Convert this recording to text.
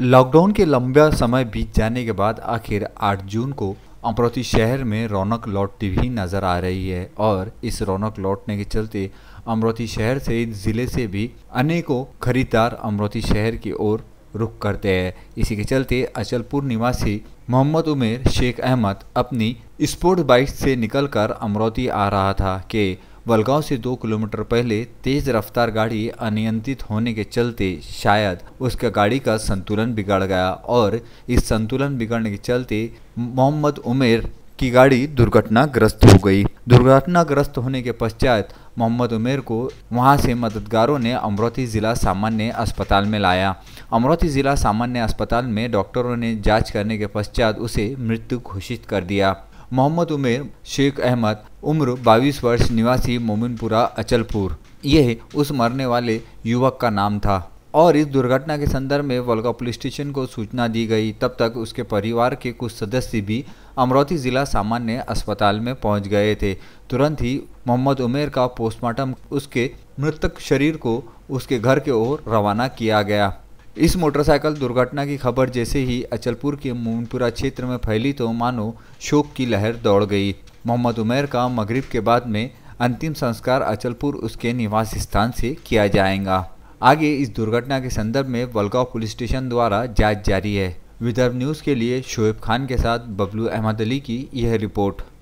lockdown के लंबे समय बीत जाने के बाद आखिर 8 जून को अमरावती शहर में रौनक लौटती हुई नज़र आ रही है और इस रौनक लौटने के चलते अमरावती शहर से ज़िले से भी अनेकों खरीदार अमरावती शहर की ओर रुख करते हैं इसी के चलते अचलपुर निवासी मोहम्मद उमेर शेख अहमद अपनी स्पोर्ट बाइक से निकलकर अमरावती आ रहा था कि वलगांव से दो किलोमीटर पहले तेज रफ्तार गाड़ी अनियंत्रित होने के चलते शायद उसका गाड़ी का संतुलन बिगड़ गया और इस संतुलन बिगड़ने के चलते मोहम्मद उमेर की गाड़ी दुर्घटनाग्रस्त हो गई दुर्घटनाग्रस्त होने के पश्चात मोहम्मद उमेर को वहां से मददगारों ने अमरावती ज़िला सामान्य अस्पताल में लाया अमरावती ज़िला सामान्य अस्पताल में डॉक्टरों ने जांच करने के पश्चात उसे मृत्यु घोषित कर दिया मोहम्मद उमेर शेख अहमद उम्र 22 वर्ष निवासी मोमिनपुरा अचलपुर यह उस मरने वाले युवक का नाम था और इस दुर्घटना के संदर्भ में वलगा पुलिस स्टेशन को सूचना दी गई तब तक उसके परिवार के कुछ सदस्य भी अमरावती ज़िला सामान्य अस्पताल में पहुंच गए थे तुरंत ही मोहम्मद उमेर का पोस्टमार्टम उसके मृतक शरीर को उसके घर के ओर रवाना किया गया इस मोटरसाइकिल दुर्घटना की खबर जैसे ही अचलपुर के मोमनपुरा क्षेत्र में फैली तो मानो शोक की लहर दौड़ गई मोहम्मद उमेर का मगरिब के बाद में अंतिम संस्कार अचलपुर उसके निवास स्थान से किया जाएगा आगे इस दुर्घटना के संदर्भ में वलगांव पुलिस स्टेशन द्वारा जांच जारी है विदर्भ न्यूज़ के लिए शोएब खान के साथ बबलू अहमद अली की यह रिपोर्ट